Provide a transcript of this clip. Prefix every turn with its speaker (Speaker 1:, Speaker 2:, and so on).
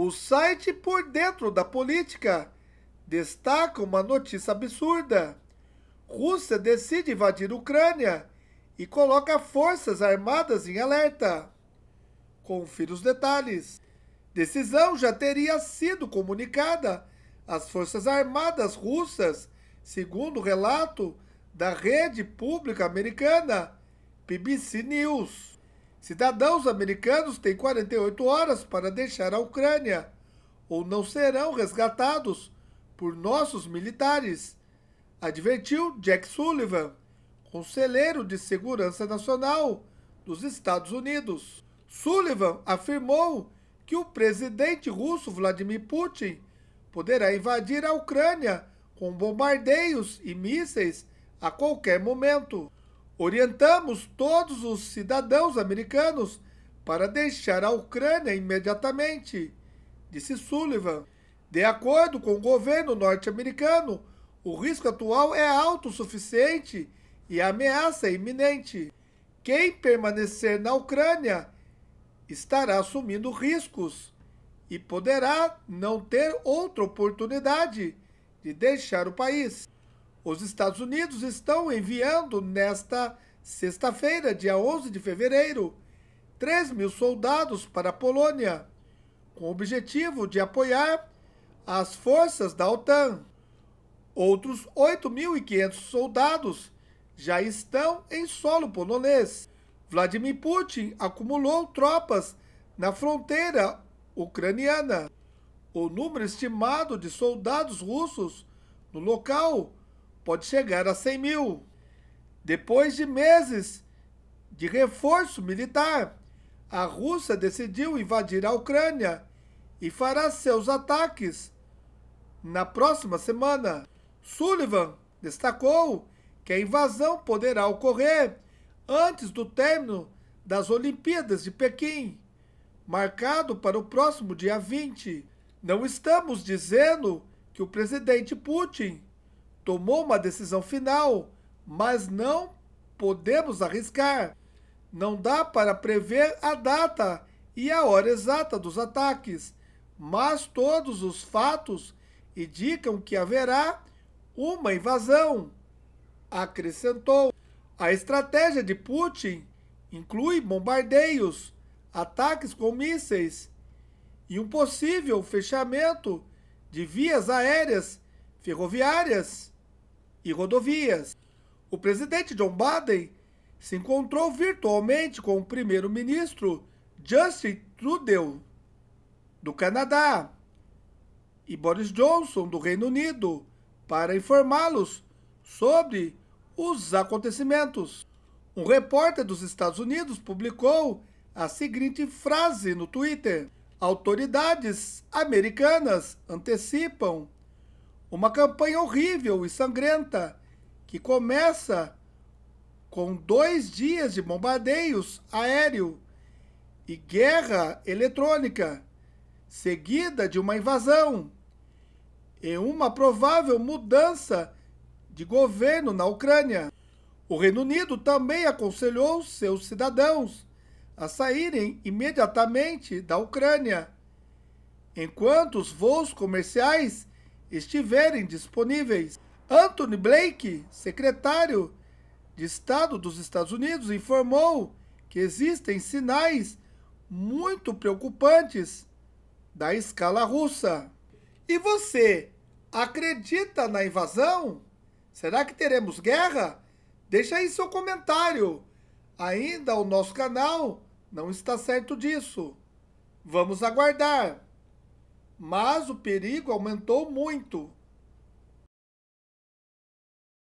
Speaker 1: O site Por Dentro da Política destaca uma notícia absurda. Rússia decide invadir Ucrânia e coloca forças armadas em alerta. Confira os detalhes. Decisão já teria sido comunicada às forças armadas russas, segundo relato da rede pública americana BBC News. Cidadãos americanos têm 48 horas para deixar a Ucrânia ou não serão resgatados por nossos militares, advertiu Jack Sullivan, conselheiro de Segurança Nacional dos Estados Unidos. Sullivan afirmou que o presidente russo Vladimir Putin poderá invadir a Ucrânia com bombardeios e mísseis a qualquer momento. Orientamos todos os cidadãos americanos para deixar a Ucrânia imediatamente, disse Sullivan. De acordo com o governo norte-americano, o risco atual é alto o suficiente e a ameaça é iminente. Quem permanecer na Ucrânia estará assumindo riscos e poderá não ter outra oportunidade de deixar o país. Os Estados Unidos estão enviando nesta sexta-feira, dia 11 de fevereiro, 3 mil soldados para a Polônia, com o objetivo de apoiar as forças da OTAN. Outros 8.500 soldados já estão em solo polonês. Vladimir Putin acumulou tropas na fronteira ucraniana. O número estimado de soldados russos no local pode chegar a 100 mil. Depois de meses de reforço militar, a Rússia decidiu invadir a Ucrânia e fará seus ataques na próxima semana. Sullivan destacou que a invasão poderá ocorrer antes do término das Olimpíadas de Pequim, marcado para o próximo dia 20. Não estamos dizendo que o presidente Putin tomou uma decisão final, mas não podemos arriscar. Não dá para prever a data e a hora exata dos ataques, mas todos os fatos indicam que haverá uma invasão. Acrescentou: a estratégia de Putin inclui bombardeios, ataques com mísseis e um possível fechamento de vias aéreas, ferroviárias e rodovias. O presidente John Biden se encontrou virtualmente com o primeiro-ministro Justin Trudeau, do Canadá, e Boris Johnson, do Reino Unido, para informá-los sobre os acontecimentos. Um repórter dos Estados Unidos publicou a seguinte frase no Twitter: Autoridades americanas antecipam uma campanha horrível e sangrenta que começa com dois dias de bombardeios aéreo e guerra eletrônica, seguida de uma invasão e uma provável mudança de governo na Ucrânia. O Reino Unido também aconselhou seus cidadãos a saírem imediatamente da Ucrânia, enquanto os voos comerciais estiverem disponíveis. Anthony Blake, secretário de Estado dos Estados Unidos, informou que existem sinais muito preocupantes da escala russa. E você acredita na invasão? Será que teremos guerra? Deixa aí seu comentário. Ainda o nosso canal não está certo disso. Vamos aguardar mas o perigo aumentou muito